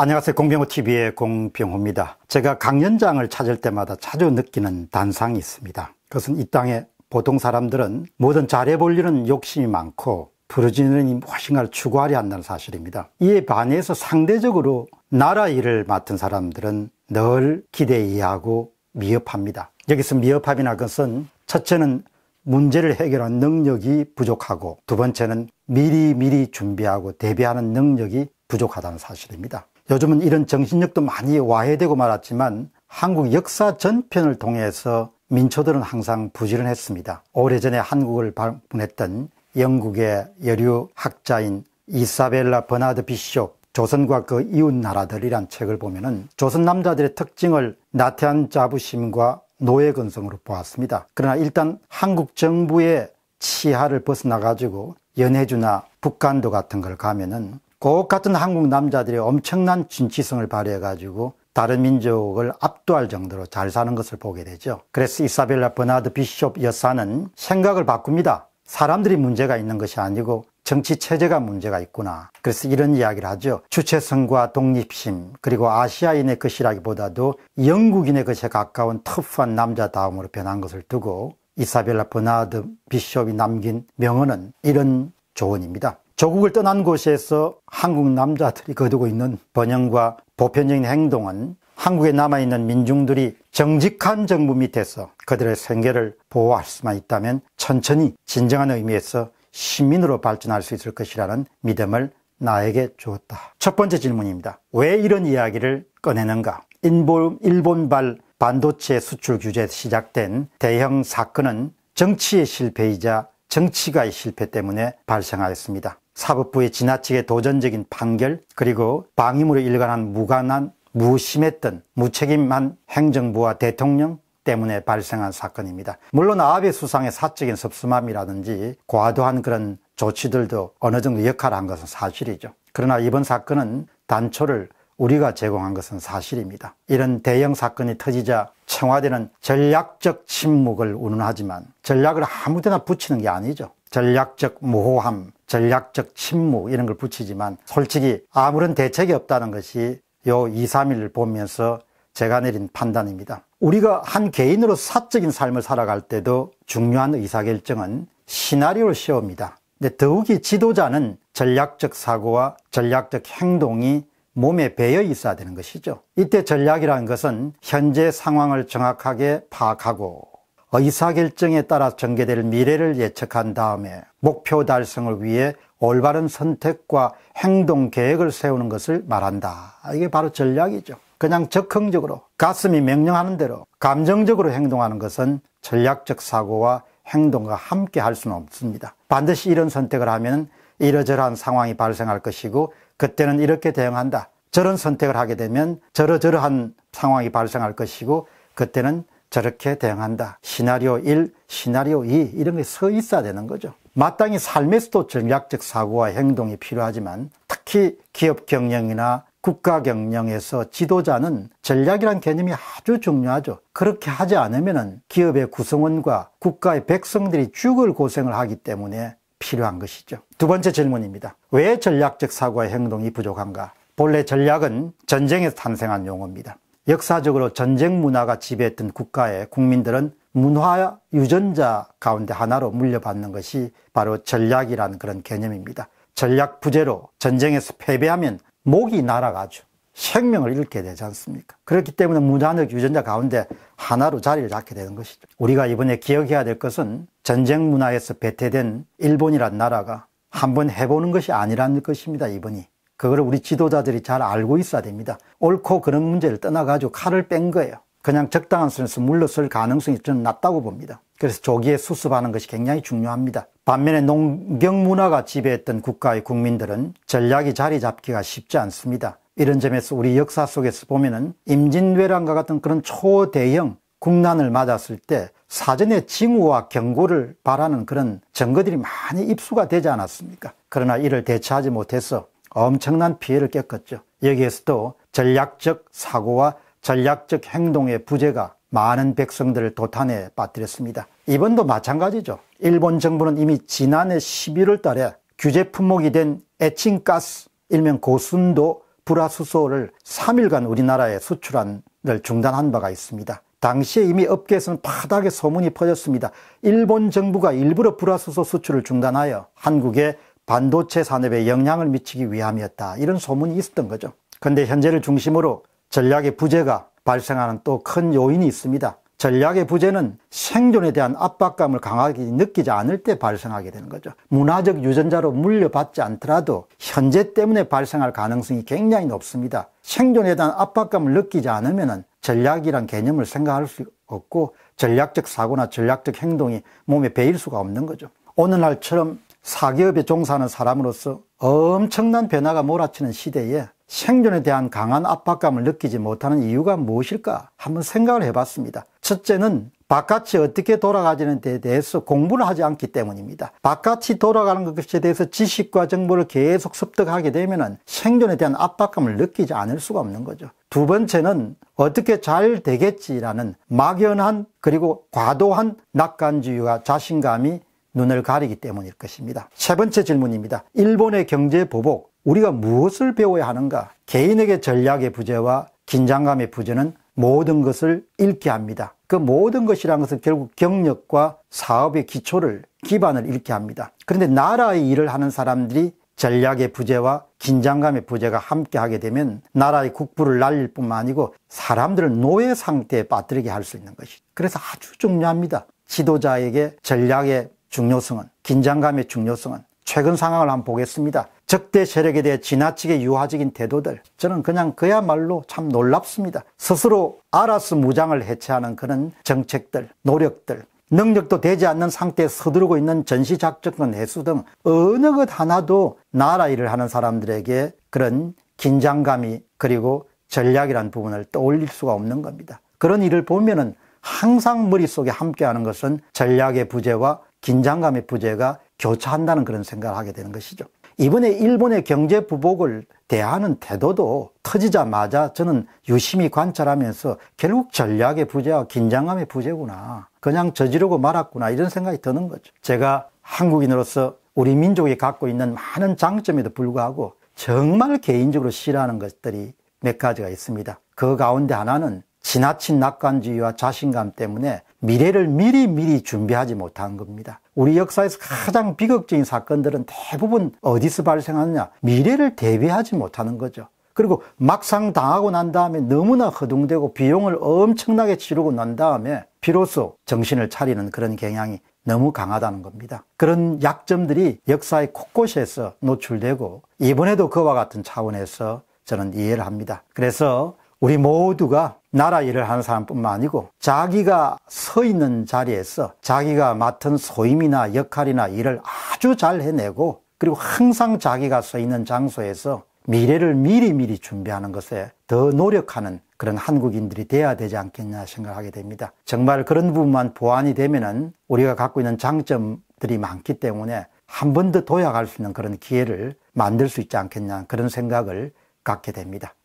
안녕하세요. 공병호TV의 공병호입니다. 제가 강연장을 찾을 때마다 자주 느끼는 단상이 있습니다. 그것은 이 땅에 보통 사람들은 뭐든 잘해보려는 욕심이 많고 부르짖는 무엇인가를 추구하려 한다는 사실입니다. 이에 반해서 상대적으로 나라 일을 맡은 사람들은 늘 기대 이하고 미흡합니다. 여기서 미흡함이나 것은 첫째는 문제를 해결하는 능력이 부족하고 두 번째는 미리미리 준비하고 대비하는 능력이 부족하다는 사실입니다. 요즘은 이런 정신력도 많이 와해되고 말았지만 한국 역사 전편을 통해서 민초들은 항상 부지런했습니다. 오래전에 한국을 방문했던 영국의 여류 학자인 이사벨라 버나드 비숍 조선과 그 이웃 나라들이란 책을 보면은 조선 남자들의 특징을 나태한 자부심과 노예 근성으로 보았습니다. 그러나 일단 한국 정부의 치하를 벗어나 가지고 연해주나 북한도 같은 걸 가면은 고혹 같은 한국 남자들이 엄청난 진취성을 발휘해가지고 다른 민족을 압도할 정도로 잘 사는 것을 보게 되죠. 그래서 이사벨라 버나드 비숍 여사는 생각을 바꿉니다. 사람들이 문제가 있는 것이 아니고 정치 체제가 문제가 있구나. 그래서 이런 이야기를 하죠. 주체성과 독립심, 그리고 아시아인의 것이라기보다도 영국인의 것에 가까운 터프한 남자다움으로 변한 것을 두고 이사벨라 버나드 비숍이 남긴 명언은 이런 조언입니다. 조국을 떠난 곳에서 한국 남자들이 거두고 있는 번영과 보편적인 행동은 한국에 남아있는 민중들이 정직한 정부 밑에서 그들의 생계를 보호할 수만 있다면 천천히 진정한 의미에서 시민으로 발전할 수 있을 것이라는 믿음을 나에게 주었다. 첫 번째 질문입니다. 왜 이런 이야기를 꺼내는가? 일본, 일본발 반도체 수출 규제 시작된 대형 사건은 정치의 실패이자 정치가의 실패 때문에 발생하였습니다. 사법부의 지나치게 도전적인 판결 그리고 방임으로 일관한 무관한 무심했던 무책임한 행정부와 대통령 때문에 발생한 사건입니다. 물론 아베 수상의 사적인 섭섭함이라든지 과도한 그런 조치들도 어느 정도 역할을 한 것은 사실이죠. 그러나 이번 사건은 단초를 우리가 제공한 것은 사실입니다. 이런 대형 사건이 터지자 청와대는 전략적 침묵을 운운하지만 전략을 아무데나 붙이는 게 아니죠. 전략적 모호함, 전략적 침묵 이런 걸 붙이지만 솔직히 아무런 대책이 없다는 것이 요 2, 3일을 보면서 제가 내린 판단입니다. 우리가 한 개인으로 사적인 삶을 살아갈 때도 중요한 의사결정은 시나리오를 씌웁니다. 근데 더욱이 지도자는 전략적 사고와 전략적 행동이 몸에 배어 있어야 되는 것이죠. 이때 전략이라는 것은 현재 상황을 정확하게 파악하고 의사결정에 따라 전개될 미래를 예측한 다음에 목표 달성을 위해 올바른 선택과 행동 계획을 세우는 것을 말한다. 이게 바로 전략이죠. 그냥 적극적으로 가슴이 명령하는 대로 감정적으로 행동하는 것은 전략적 사고와 행동과 함께 할 수는 없습니다. 반드시 이런 선택을 하면 이러저러한 상황이 발생할 것이고 그때는 이렇게 대응한다. 저런 선택을 하게 되면 저러저러한 상황이 발생할 것이고 그때는 저렇게 대응한다. 시나리오 1, 시나리오 2 이런 게 서 있어야 되는 거죠. 마땅히 삶에서도 전략적 사고와 행동이 필요하지만 특히 기업 경영이나 국가 경영에서 지도자는 전략이란 개념이 아주 중요하죠. 그렇게 하지 않으면 기업의 구성원과 국가의 백성들이 죽을 고생을 하기 때문에 필요한 것이죠. 두 번째 질문입니다. 왜 전략적 사고와 행동이 부족한가? 본래 전략은 전쟁에서 탄생한 용어입니다. 역사적으로 전쟁 문화가 지배했던 국가의 국민들은 문화 유전자 가운데 하나로 물려받는 것이 바로 전략이라는 그런 개념입니다. 전략 부재로 전쟁에서 패배하면 목이 날아가죠. 생명을 잃게 되지 않습니까? 그렇기 때문에 문화적 유전자 가운데 하나로 자리를 잡게 되는 것이죠. 우리가 이번에 기억해야 될 것은 전쟁 문화에서 배태된 일본이란 나라가 한번 해보는 것이 아니라는 것입니다, 이번이. 그거를 우리 지도자들이 잘 알고 있어야 됩니다. 옳고 그런 문제를 떠나가지고 칼을 뺀 거예요. 그냥 적당한 선에서 물러설 가능성이 저는 낮다고 봅니다. 그래서 조기에 수습하는 것이 굉장히 중요합니다. 반면에 농경 문화가 지배했던 국가의 국민들은 전략이 자리 잡기가 쉽지 않습니다. 이런 점에서 우리 역사 속에서 보면은 임진왜란과 같은 그런 초대형 국난을 맞았을 때 사전에 징후와 경고를 바라는 그런 증거들이 많이 입수가 되지 않았습니까? 그러나 이를 대처하지 못해서 엄청난 피해를 꼈었죠 여기에서도 전략적 사고와 전략적 행동의 부재가 많은 백성들을 도탄에 빠뜨렸습니다. 이번도 마찬가지죠. 일본 정부는 이미 지난해 11월 달에 규제 품목이 된 에칭가스, 일명 고순도 불화수소를 3일간 우리나라에 수출한 를 중단한 바가 있습니다. 당시에 이미 업계에서는 바닥에 소문이 퍼졌습니다. 일본 정부가 일부러 불화수소 수출을 중단하여 한국에 반도체 산업에 영향을 미치기 위함이었다. 이런 소문이 있었던 거죠. 근데 현재를 중심으로 전략의 부재가 발생하는 또 큰 요인이 있습니다. 전략의 부재는 생존에 대한 압박감을 강하게 느끼지 않을 때 발생하게 되는 거죠. 문화적 유전자로 물려받지 않더라도 현재 때문에 발생할 가능성이 굉장히 높습니다. 생존에 대한 압박감을 느끼지 않으면 전략이란 개념을 생각할 수 없고 전략적 사고나 전략적 행동이 몸에 배일 수가 없는 거죠. 오늘날처럼 사기업에 종사하는 사람으로서 엄청난 변화가 몰아치는 시대에 생존에 대한 강한 압박감을 느끼지 못하는 이유가 무엇일까 한번 생각을 해봤습니다. 첫째는 바깥이 어떻게 돌아가지는 데 대해서 공부를 하지 않기 때문입니다. 바깥이 돌아가는 것에 대해서 지식과 정보를 계속 습득하게 되면 생존에 대한 압박감을 느끼지 않을 수가 없는 거죠. 두 번째는 어떻게 잘 되겠지라는 막연한 그리고 과도한 낙관주의와 자신감이 눈을 가리기 때문일 것입니다. 세 번째 질문입니다. 일본의 경제 보복, 우리가 무엇을 배워야 하는가? 개인에게 전략의 부재와 긴장감의 부재는 모든 것을 잃게 합니다. 그 모든 것이란 것은 결국 경력과 사업의 기초를, 기반을 잃게 합니다. 그런데 나라의 일을 하는 사람들이 전략의 부재와 긴장감의 부재가 함께하게 되면 나라의 국부를 날릴 뿐만 아니고 사람들을 노예 상태에 빠뜨리게 할 수 있는 것이. 그래서 아주 중요합니다. 지도자에게 전략의 중요성은 긴장감의 중요성은 최근 상황을 한번 보겠습니다. 적대 세력에 대해 지나치게 유화적인 태도들 저는 그냥 그야말로 참 놀랍습니다. 스스로 알아서 무장을 해체하는 그런 정책들, 노력들 능력도 되지 않는 상태에 서두르고 있는 전시작전권 해수 등 어느 것 하나도 나라 일을 하는 사람들에게 그런 긴장감이 그리고 전략이란 부분을 떠올릴 수가 없는 겁니다. 그런 일을 보면은 항상 머릿속에 함께하는 것은 전략의 부재와 긴장감의 부재가 교차한다는 그런 생각을 하게 되는 것이죠. 이번에 일본의 경제 부복을 대하는 태도도 터지자마자 저는 유심히 관찰하면서 결국 전략의 부재와 긴장감의 부재구나. 그냥 저지르고 말았구나. 이런 생각이 드는 거죠. 제가 한국인으로서 우리 민족이 갖고 있는 많은 장점에도 불구하고 정말 개인적으로 싫어하는 것들이 몇 가지가 있습니다. 그 가운데 하나는 지나친 낙관주의와 자신감 때문에 미래를 미리 미리 준비하지 못한 겁니다. 우리 역사에서 가장 비극적인 사건들은 대부분 어디서 발생하느냐? 미래를 대비하지 못하는 거죠. 그리고 막상 당하고 난 다음에 너무나 허둥대고 비용을 엄청나게 치르고 난 다음에 비로소 정신을 차리는 그런 경향이 너무 강하다는 겁니다. 그런 약점들이 역사의 곳곳에서 노출되고 이번에도 그와 같은 차원에서 저는 이해를 합니다. 그래서 우리 모두가 나라 일을 하는 사람뿐만 아니고 자기가 서 있는 자리에서 자기가 맡은 소임이나 역할이나 일을 아주 잘 해내고 그리고 항상 자기가 서 있는 장소에서 미래를 미리미리 준비하는 것에 더 노력하는 그런 한국인들이 돼야 되지 않겠냐 생각하게 됩니다. 정말 그런 부분만 보완이 되면은 우리가 갖고 있는 장점들이 많기 때문에 한 번 더 도약할 수 있는 그런 기회를 만들 수 있지 않겠냐 그런 생각을 갖게 됩니다.